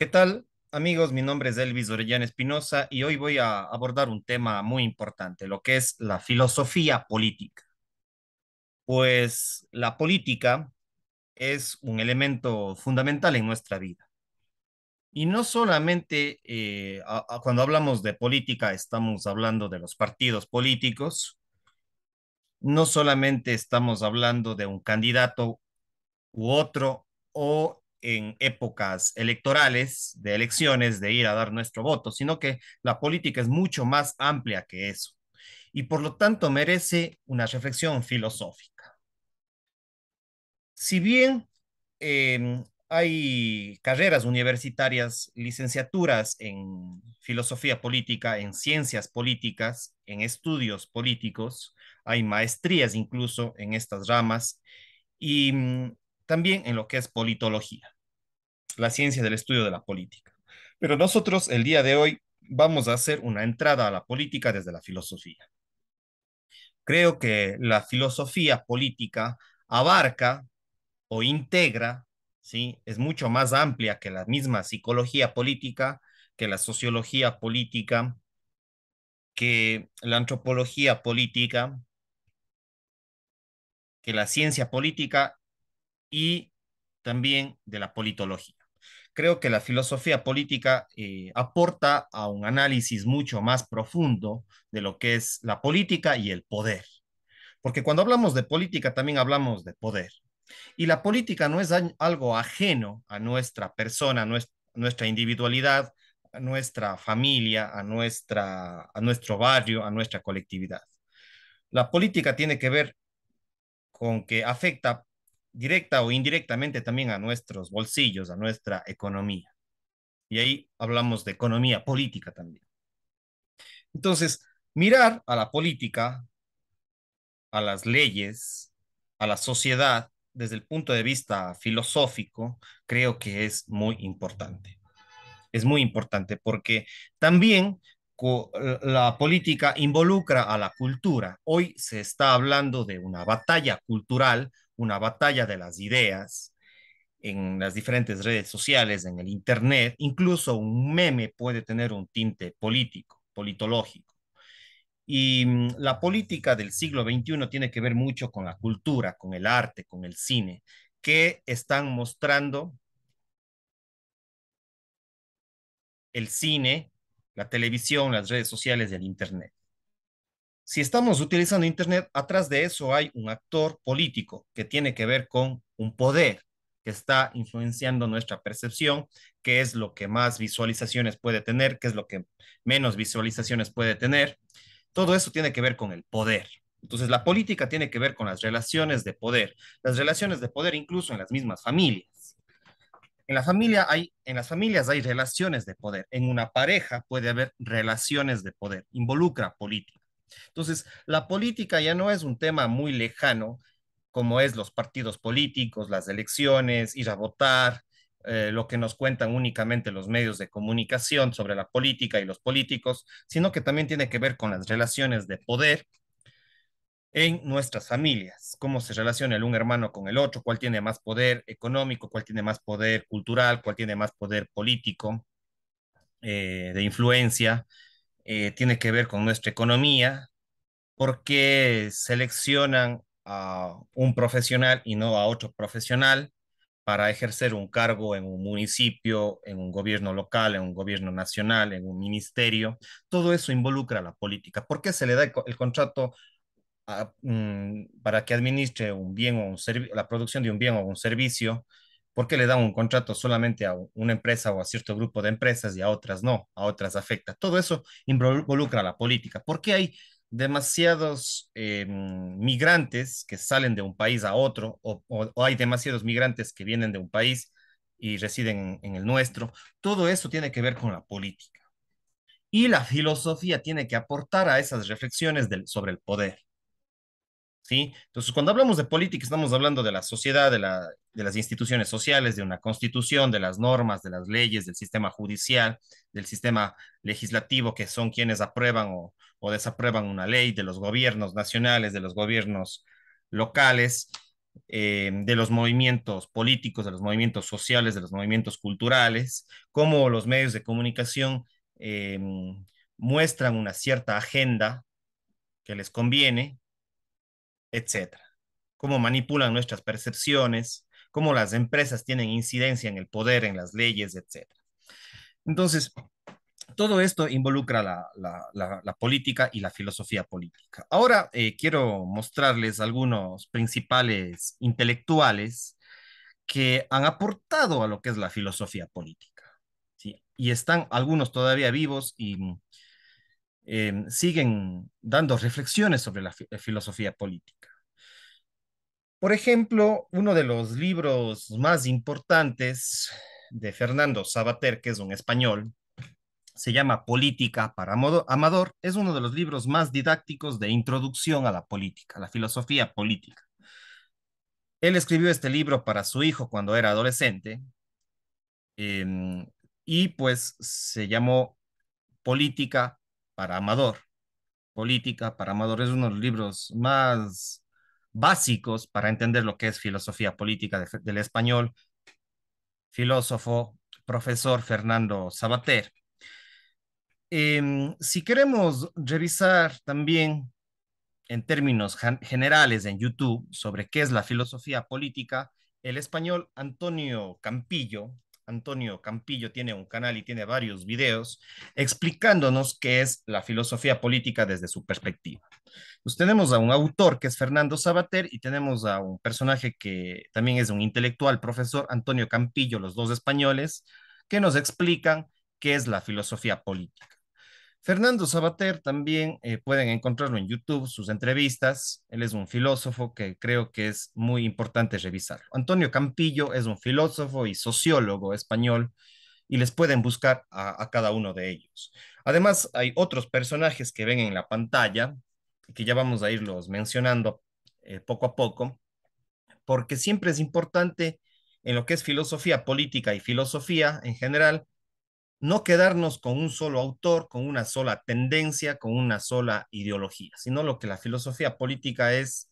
¿Qué tal, amigos? Mi nombre es Elvis Orellana Espinosa y hoy voy a abordar un tema muy importante, lo que es la filosofía política. Pues la política es un elemento fundamental en nuestra vida. Y no solamente eh, cuando hablamos de política estamos hablando de los partidos políticos, no solamente estamos hablando de un candidato u otro o en épocas electorales, de elecciones, de ir a dar nuestro voto, sino que la política es mucho más amplia que eso y por lo tanto merece una reflexión filosófica. Si bien em, hay carreras universitarias, licenciaturas en filosofía política, en ciencias políticas, en estudios políticos, hay maestrías incluso en estas ramas, y mm, también en lo que es politología, la ciencia del estudio de la política. Pero nosotros el día de hoy vamos a hacer una entrada a la política desde la filosofía. Creo que la filosofía política abarca o integra, ¿sí? es mucho más amplia que la misma psicología política, que la sociología política, que la antropología política, que la ciencia política y también de la politología. Creo que la filosofía política eh, aporta a un análisis mucho más profundo de lo que es la política y el poder. Porque cuando hablamos de política también hablamos de poder. Y la política no es algo ajeno a nuestra persona, a nuestra individualidad, a nuestra familia, a, nuestra, a nuestro barrio, a nuestra colectividad. La política tiene que ver con que afecta directa o indirectamente también a nuestros bolsillos, a nuestra economía. Y ahí hablamos de economía política también. Entonces, mirar a la política, a las leyes, a la sociedad desde el punto de vista filosófico, creo que es muy importante. Es muy importante porque también eh, la política involucra a la cultura. Hoy se está hablando de una batalla cultural una batalla de las ideas en las diferentes redes sociales, en el Internet, incluso un meme puede tener un tinte político, politológico. Y mm, la política del siglo XXI tiene que ver mucho con la cultura, con el arte, con el cine, que están mostrando el cine, la televisión, las redes sociales y el Internet. Si estamos utilizando Internet, atrás de eso hay un actor político que tiene que ver con un poder que está influenciando nuestra percepción, qué es lo que más visualizaciones puede tener, qué es lo que menos visualizaciones puede tener. Todo eso tiene que ver con el poder. Entonces, la política tiene que ver con las relaciones de poder, las relaciones de poder incluso en las mismas familias. En, la familia hay, en las familias hay relaciones de poder, en una pareja puede haber relaciones de poder, involucra política. Entonces, la política ya no es un tema muy lejano, como es los partidos políticos, las elecciones, ir a votar, eh, lo que nos cuentan únicamente los medios de comunicación sobre la política y los políticos, sino que también tiene que ver con las relaciones de poder en nuestras familias, cómo se relaciona el un hermano con el otro, cuál tiene más poder económico, cuál tiene más poder cultural, cuál tiene más poder político, eh, de influencia, eh, tiene que ver con nuestra economía, porque seleccionan a un profesional y no a otro profesional para ejercer un cargo en un municipio, en un gobierno local, en un gobierno nacional, en un ministerio. Todo eso involucra la política. ¿Por qué se le da el, contrato mm, para que administre un bien o la producción de un bien o un servicio ¿Por qué le dan un contrato solamente a una empresa o a cierto grupo de empresas y a otras no? A otras afecta. Todo eso involucra la política. ¿Por qué hay demasiados em, migrantes que salen de un país a otro o, hay demasiados migrantes que vienen de un país y residen en, el nuestro? Todo eso tiene que ver con la política. Y la filosofía tiene que aportar a esas reflexiones sobre el poder. ¿sí? Entonces, cuando hablamos de política, estamos hablando de la sociedad, de, las instituciones sociales, de una constitución, de las normas, de las leyes, del sistema judicial, del sistema legislativo, que son quienes aprueban o, desaprueban una ley, de los gobiernos nacionales, de los gobiernos locales, eh, de los movimientos políticos, de los movimientos sociales, de los movimientos culturales, como los medios de comunicación eh, muestran una cierta agenda que les conviene, etc. Cómo manipulan nuestras percepciones, cómo las empresas tienen incidencia en el poder, en las leyes, etcétera. Entonces, todo esto involucra la, política y la filosofía política. Ahora eh, quiero mostrarles algunos principales intelectuales que han aportado a lo que es la filosofía política. Y están algunos todavía vivos y Em, siguen dando reflexiones sobre la eh, filosofía política. Por ejemplo, uno de los libros más importantes de Fernando Sabater, que es un español, se llama Política para Amador, es uno de los libros más didácticos de introducción a la política, a la filosofía política. Él escribió este libro para su hijo cuando era adolescente em, y pues se llamó Política para Amador. Política para Amador es uno de los libros más básicos para entender lo que es filosofía política del español, filósofo, profesor Fernando Sabater. Em, si queremos revisar también en términos generales en YouTube sobre qué es la filosofía política, el español Antonio Campillo Antonio Campillo tiene un canal y tiene varios videos explicándonos qué es la filosofía política desde su perspectiva. Pues tenemos a un autor que es Fernando Sabater y tenemos a un personaje que también es un intelectual, profesor Antonio Campillo, los dos españoles, que nos explican qué es la filosofía política. Fernando Sabater también eh, pueden encontrarlo en YouTube, sus entrevistas. Él es un filósofo que creo que es muy importante revisar. Antonio Campillo es un filósofo y sociólogo español y les pueden buscar a, cada uno de ellos. Además, hay otros personajes que ven en la pantalla, que ya vamos a irlos mencionando eh, poco a poco, porque siempre es importante en lo que es filosofía política y filosofía en general, no quedarnos con un solo autor, con una sola tendencia, con una sola ideología, sino lo que la filosofía política es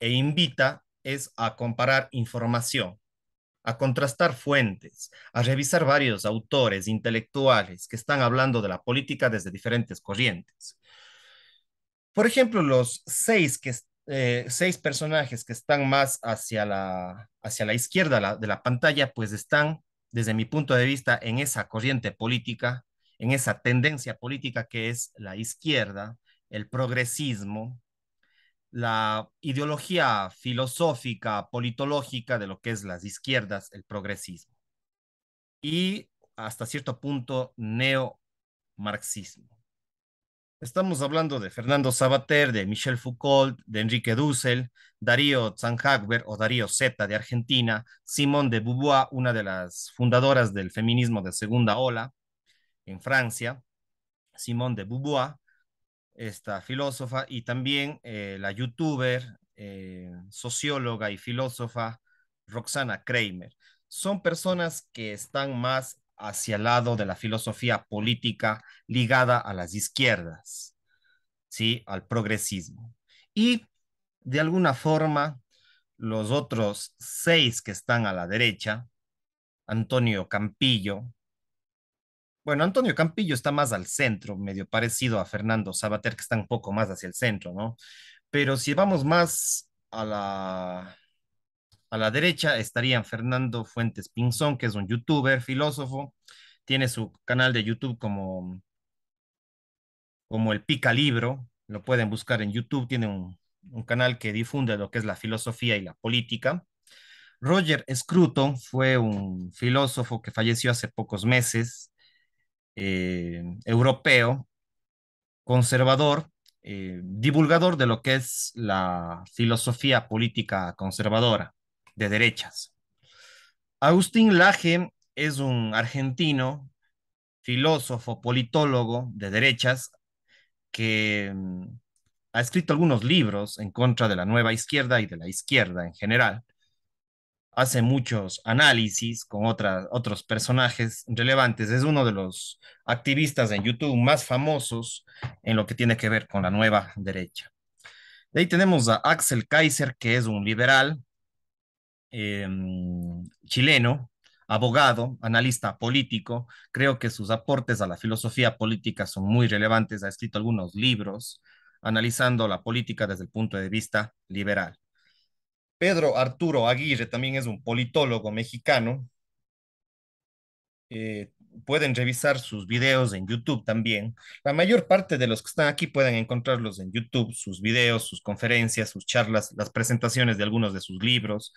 e invita es a comparar información, a contrastar fuentes, a revisar varios autores intelectuales que están hablando de la política desde diferentes corrientes. Por ejemplo, los seis, que, eh, seis personajes que están más hacia la, hacia la izquierda de la pantalla, pues están desde mi punto de vista, en esa corriente política, en esa tendencia política que es la izquierda, el progresismo, la ideología filosófica, politológica de lo que es las izquierdas, el progresismo. Y hasta cierto punto, neomarxismo. Estamos hablando de Fernando Sabater, de Michel Foucault, de Enrique Dussel, Darío Zanjagber o Darío Zeta de Argentina, Simone de Beauvoir, una de las fundadoras del feminismo de segunda ola en Francia, Simone de Beauvoir, esta filósofa, y también eh, la youtuber, eh, socióloga y filósofa Roxana Kramer. Son personas que están más hacia el lado de la filosofía política ligada a las izquierdas, ¿sí? al progresismo. Y de alguna forma, los otros seis que están a la derecha, Antonio Campillo, bueno, Antonio Campillo está más al centro, medio parecido a Fernando Sabater, que está un poco más hacia el centro, ¿no? Pero si vamos más a la, a la derecha estarían Fernando Fuentes Pinzón, que es un youtuber, filósofo, tiene su canal de YouTube como, como el Pica Libro, lo pueden buscar en YouTube, tiene un, canal que difunde lo que es la filosofía y la política. Roger Scruton fue un filósofo que falleció hace pocos meses, eh, europeo, conservador, eh, divulgador de lo que es la filosofía política conservadora de derechas. Agustín Laje es un argentino, filósofo, politólogo de derechas, que mm, ha escrito algunos libros en contra de la nueva izquierda y de la izquierda en general. Hace muchos análisis con otras, otros personajes relevantes. Es uno de los activistas en YouTube más famosos en lo que tiene que ver con la nueva derecha. De ahí tenemos a Axel Kaiser, que es un liberal Em, chileno, abogado, analista político. Creo que sus aportes a la filosofía política son muy relevantes. Ha escrito algunos libros analizando la política desde el punto de vista liberal. Pedro Arturo Aguirre también es un politólogo mexicano. Eh, pueden revisar sus videos en YouTube también. La mayor parte de los que están aquí pueden encontrarlos en YouTube, sus videos, sus conferencias, sus charlas, las presentaciones de algunos de sus libros.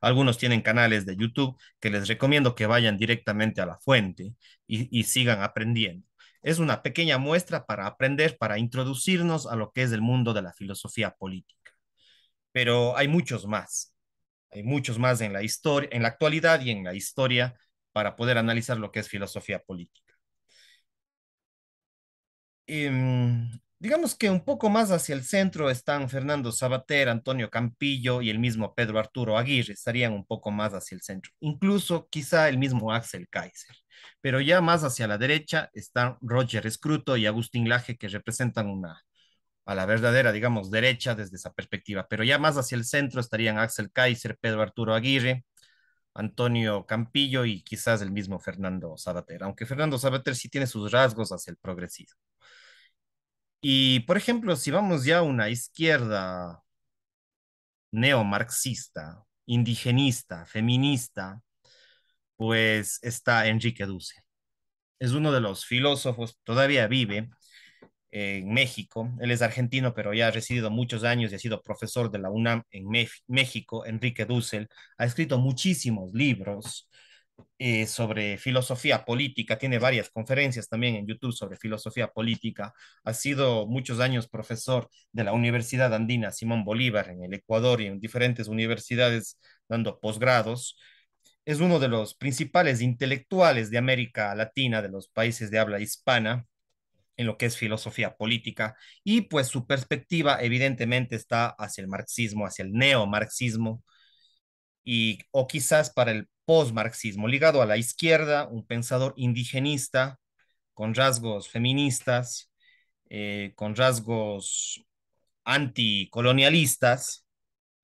Algunos tienen canales de YouTube que les recomiendo que vayan directamente a la fuente y, sigan aprendiendo. Es una pequeña muestra para aprender, para introducirnos a lo que es el mundo de la filosofía política. Pero hay muchos más. Hay muchos más en la historia, en la actualidad y en la historia para poder analizar lo que es filosofía política. Em, digamos que un poco más hacia el centro están Fernando Sabater, Antonio Campillo y el mismo Pedro Arturo Aguirre, estarían un poco más hacia el centro, incluso quizá el mismo Axel Kaiser, pero ya más hacia la derecha están Roger Escruto y Agustín Laje que representan una a la verdadera, digamos, derecha desde esa perspectiva, pero ya más hacia el centro estarían Axel Kaiser, Pedro Arturo Aguirre, Antonio Campillo y quizás el mismo Fernando Sabater, aunque Fernando Sabater sí tiene sus rasgos hacia el progresismo. Y, por ejemplo, si vamos ya a una izquierda neomarxista, indigenista, feminista, pues está Enrique Duce. Es uno de los filósofos, todavía vive, en México. Él es argentino, pero ya ha residido muchos años y ha sido profesor de la UNAM en México, Enrique Dussel. Ha escrito muchísimos libros eh, sobre filosofía política, tiene varias conferencias también en YouTube sobre filosofía política. Ha sido muchos años profesor de la Universidad Andina Simón Bolívar en el Ecuador y en diferentes universidades dando posgrados es uno de los principales intelectuales de América Latina, de los países de habla hispana, en lo que es filosofía política y pues su perspectiva evidentemente está hacia el marxismo, hacia el neomarxismo y o quizás para el posmarxismo ligado a la izquierda, un pensador indigenista con rasgos feministas, eh, con rasgos anticolonialistas,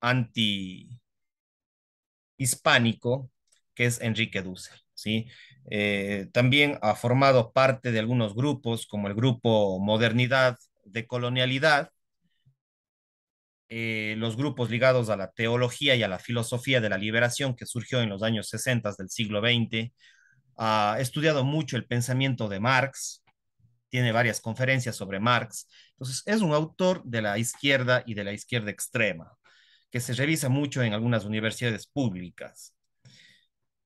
anti-hispánico, que es Enrique Dussel, ¿sí? Eh, también ha formado parte de algunos grupos, como el grupo Modernidad de Colonialidad, eh, los grupos ligados a la teología y a la filosofía de la liberación que surgió en los años 60 del siglo XX. Ha estudiado mucho el pensamiento de Marx, tiene varias conferencias sobre Marx. Entonces, es un autor de la izquierda y de la izquierda extrema, que se revisa mucho en algunas universidades públicas.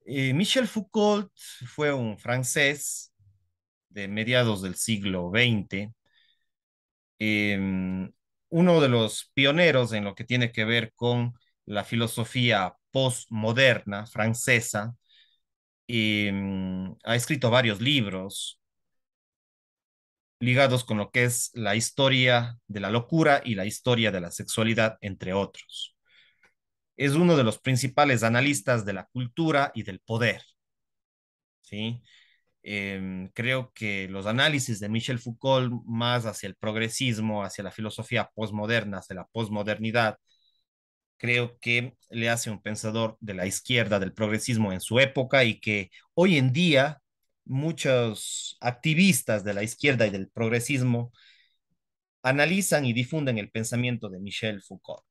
Eh, Michel Foucault fue un francés de mediados del siglo XX, em, uno de los pioneros en lo que tiene que ver con la filosofía postmoderna francesa. Em, ha escrito varios libros ligados con lo que es la historia de la locura y la historia de la sexualidad, entre otros es uno de los principales analistas de la cultura y del poder. ¿sí? Em, creo que los análisis de Michel Foucault más hacia el progresismo, hacia la filosofía posmoderna, hacia la posmodernidad, creo que le hace un pensador de la izquierda, del progresismo en su época y que hoy en día muchos activistas de la izquierda y del progresismo analizan y difunden el pensamiento de Michel Foucault.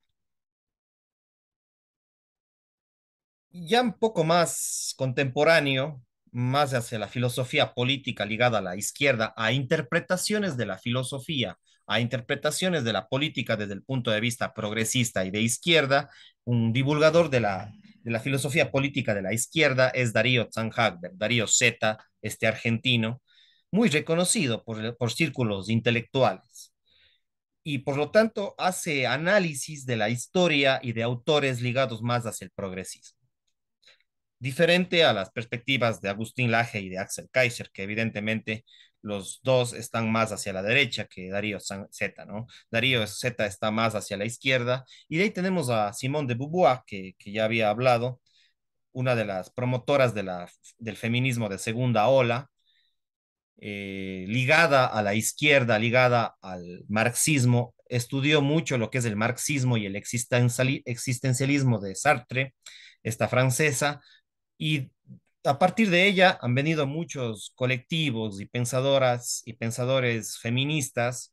ya un poco más contemporáneo, más hacia la filosofía política ligada a la izquierda, a interpretaciones de la filosofía, a interpretaciones de la política desde el punto de vista progresista y de izquierda, un divulgador de la, filosofía política de la izquierda es Darío Zanhagber, Darío Zeta, este argentino, muy reconocido por círculos intelectuales. Y por lo tanto hace análisis de la historia y de autores ligados más hacia el progresismo diferente a las perspectivas de Agustín Laje y de Axel Kaiser, que evidentemente los dos están más hacia la derecha que Darío Z, ¿no? Darío Z está más hacia la izquierda. Y de ahí tenemos a Simone de Beauvoir, que, ya había hablado, una de las promotoras de del feminismo de segunda ola, eh, ligada a la izquierda, ligada al marxismo, estudió mucho lo que es el marxismo y el existencialismo de Sartre, esta francesa, y a partir de ella han venido muchos colectivos y pensadoras y pensadores feministas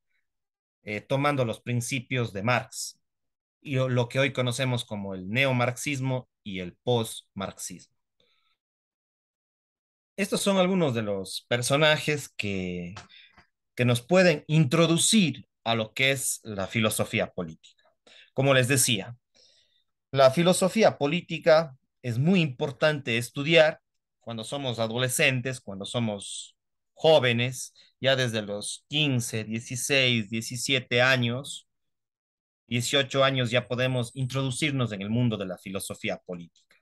eh, tomando los principios de Marx y lo que hoy conocemos como el neomarxismo y el postmarxismo. Estos son algunos de los personajes que, que nos pueden introducir a lo que es la filosofía política. Como les decía, la filosofía política es muy importante estudiar cuando somos adolescentes, cuando somos jóvenes, ya desde los 15, 16, 17 años, 18 años ya podemos introducirnos en el mundo de la filosofía política.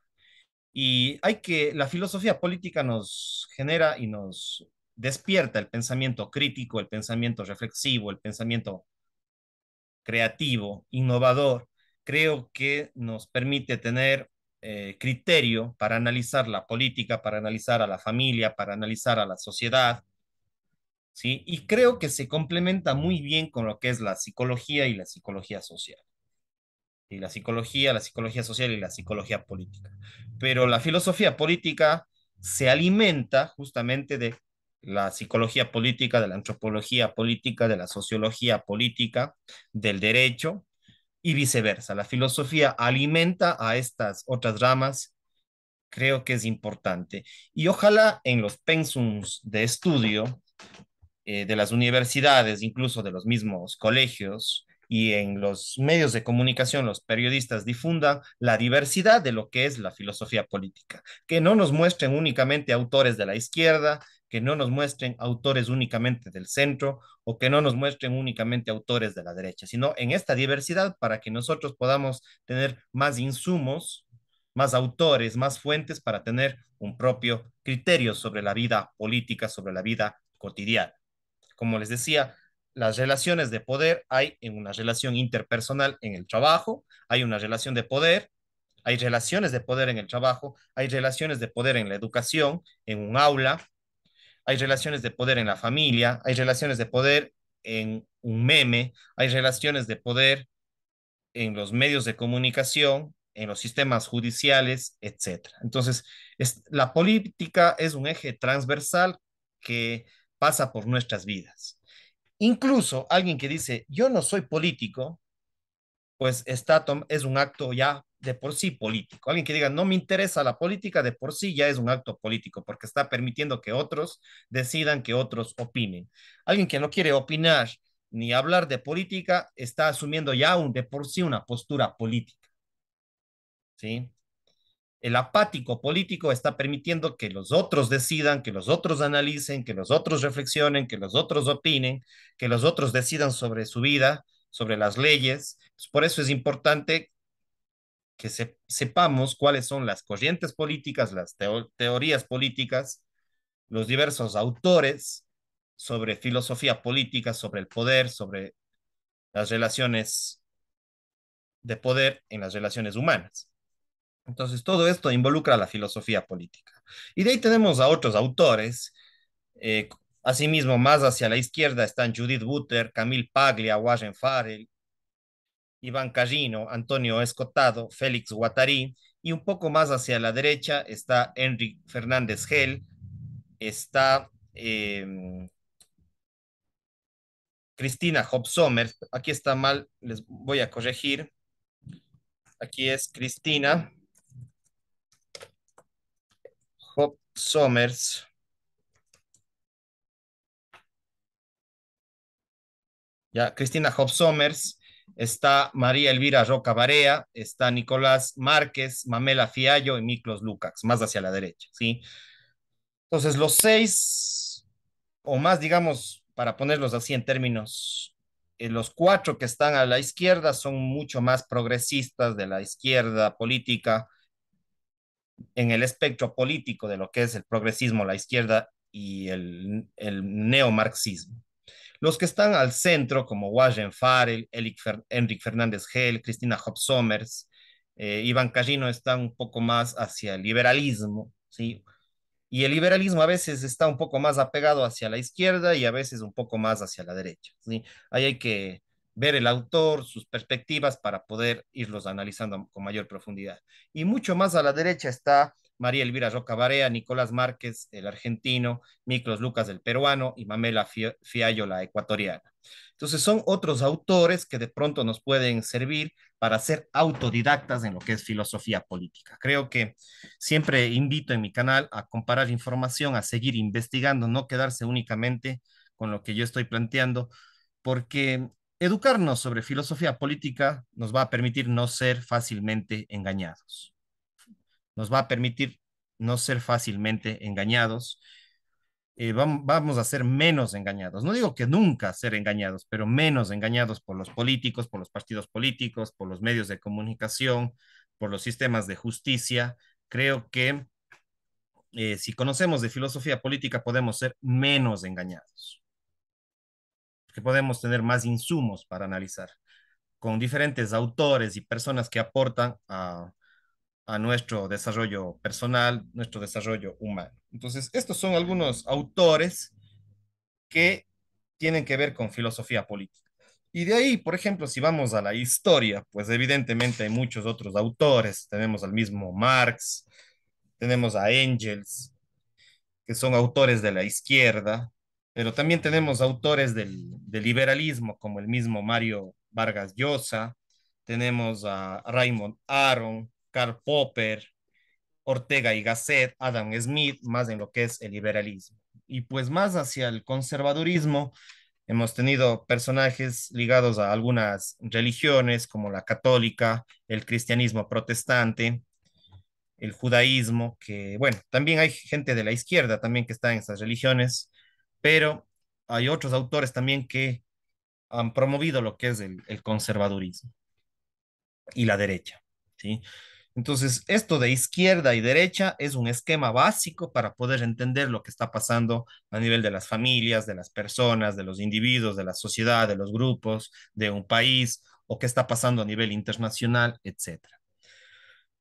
Y hay que, la filosofía política nos genera y nos despierta el pensamiento crítico, el pensamiento reflexivo, el pensamiento creativo, innovador. Creo que nos permite tener eh, criterio para analizar la política, para analizar a la familia, para analizar a la sociedad, ¿sí? Y creo que se complementa muy bien con lo que es la psicología y la psicología social. Y la psicología, la psicología social y la psicología política. Pero la filosofía política se alimenta justamente de la psicología política, de la antropología política, de la sociología política, del derecho, y viceversa. La filosofía alimenta a estas otras ramas, creo que es importante. Y ojalá en los pensums de estudio eh, de las universidades, incluso de los mismos colegios y en los medios de comunicación, los periodistas difundan la diversidad de lo que es la filosofía política, que no nos muestren únicamente autores de la izquierda, que no nos muestren autores únicamente del centro o que no nos muestren únicamente autores de la derecha, sino en esta diversidad para que nosotros podamos tener más insumos, más autores, más fuentes para tener un propio criterio sobre la vida política, sobre la vida cotidiana. Como les decía, las relaciones de poder hay en una relación interpersonal en el trabajo, hay una relación de poder, hay relaciones de poder en el trabajo, hay relaciones de poder en la educación, en un aula, hay relaciones de poder en la familia, hay relaciones de poder en un meme, hay relaciones de poder en los medios de comunicación, en los sistemas judiciales, etc. Entonces, la política es un eje transversal que pasa por nuestras vidas. Incluso alguien que dice, yo no soy político, pues está, es un acto ya de por sí político. Alguien que diga, no me interesa la política, de por sí ya es un acto político, porque está permitiendo que otros decidan, que otros opinen. Alguien que no quiere opinar ni hablar de política, está asumiendo ya un, de por sí una postura política. ¿Sí? El apático político está permitiendo que los otros decidan, que los otros analicen, que los otros reflexionen, que los otros opinen, que los otros decidan sobre su vida, sobre las leyes. Pues, por eso es importante que sepamos cuáles son las corrientes políticas, las teorías políticas, los diversos autores sobre filosofía política, sobre el poder, sobre las relaciones de poder en las relaciones humanas. Entonces, todo esto involucra la filosofía política. Y de ahí tenemos a otros autores. Eh, asimismo, más hacia la izquierda están Judith Butler, Camille Paglia, Warren Farrell, Iván Carrino, Antonio Escotado, Félix Guatarí y un poco más hacia la derecha está Henry Fernández Gel, está em, Cristina Hobbs Somers, aquí está mal, les voy a corregir, aquí es Cristina Hobbs Somers. Ya, Cristina Hobbs Somers está María Elvira Roca Barea, está Nicolás Márquez, Mamela Fiallo y Miklos Lukács, más hacia la derecha, ¿sí? Entonces, los seis, o más, digamos, para ponerlos así en términos, eh, los cuatro que están a la izquierda son mucho más progresistas de la izquierda política, en el espectro político de lo que es el progresismo, la izquierda y el, el neomarxismo. Los que están al centro, como Warren Farrell, Enric Fernández Gel, Cristina hobbs Somers, eh, Iván Callino, están un poco más hacia el liberalismo, ¿sí? Y el liberalismo a veces está un poco más apegado hacia la izquierda y a veces un poco más hacia la derecha, ¿sí? Ahí hay que ver el autor, sus perspectivas para poder irlos analizando con mayor profundidad. Y mucho más a la derecha está María Elvira Roca Barea, Nicolás Márquez, el argentino, Miklos Lucas, el peruano, y Mamela Fiallo, la ecuatoriana. Entonces son otros autores que de pronto nos pueden servir para ser autodidactas en lo que es filosofía política. Creo que siempre invito en mi canal a comparar información, a seguir investigando, no quedarse únicamente con lo que yo estoy planteando, porque educarnos sobre filosofía política nos va a permitir no ser fácilmente engañados nos va a permitir no ser fácilmente engañados. Eh, vamos, a ser menos engañados. No digo que nunca ser engañados, pero menos engañados por los políticos, por los partidos políticos, por los medios de comunicación, por los sistemas de justicia. Creo que eh, si conocemos de filosofía política podemos ser menos engañados, que podemos tener más insumos para analizar con diferentes autores y personas que aportan a, a nuestro desarrollo personal, nuestro desarrollo humano. Entonces, estos son algunos autores que tienen que ver con filosofía política. Y de ahí, por ejemplo, si vamos a la historia, pues evidentemente hay muchos otros autores, tenemos al mismo Marx, tenemos a Engels, que son autores de la izquierda, pero también tenemos autores del, liberalismo, como el mismo Mario Vargas Llosa, tenemos a Raymond Aron, Karl Popper, Ortega y Gasset, Adam Smith, más en lo que es el liberalismo. Y pues más hacia el conservadurismo, hemos tenido personajes ligados a algunas religiones como la católica, el cristianismo protestante, el judaísmo, que bueno, también hay gente de la izquierda también que está en esas religiones, pero hay otros autores también que han promovido lo que es el, el conservadurismo y la derecha, ¿sí? Entonces, esto de izquierda y derecha es un esquema básico para poder entender lo que está pasando a nivel de las familias, de las personas, de los individuos, de la sociedad, de los grupos, de un país, o qué está pasando a nivel internacional, etc.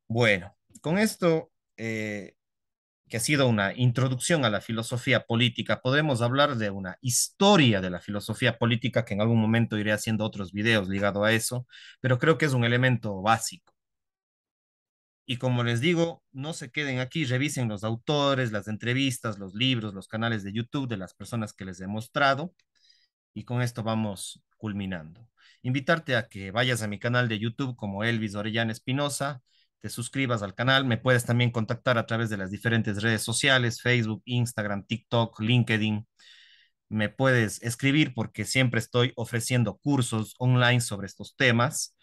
Bueno, con esto, eh, que ha sido una introducción a la filosofía política, podemos hablar de una historia de la filosofía política, que en algún momento iré haciendo otros videos ligado a eso, pero creo que es un elemento básico y como les digo, no se queden aquí, revisen los autores, las entrevistas, los libros, los canales de YouTube de las personas que les he mostrado. Y con esto vamos culminando. Invitarte a que vayas a mi canal de YouTube como Elvis Orellana Espinosa, te suscribas al canal, me puedes también contactar a través de las diferentes redes sociales, Facebook, Instagram, TikTok, LinkedIn. Me puedes escribir porque siempre estoy ofreciendo cursos online sobre estos temas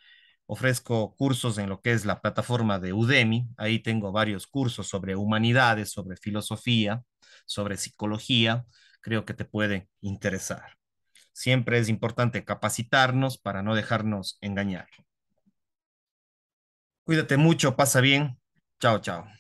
ofrezco cursos en lo que es la plataforma de Udemy. Ahí tengo varios cursos sobre humanidades, sobre filosofía, sobre psicología. Creo que te puede interesar. Siempre es importante capacitarnos para no dejarnos engañar. Cuídate mucho, pasa bien. Chao, chao.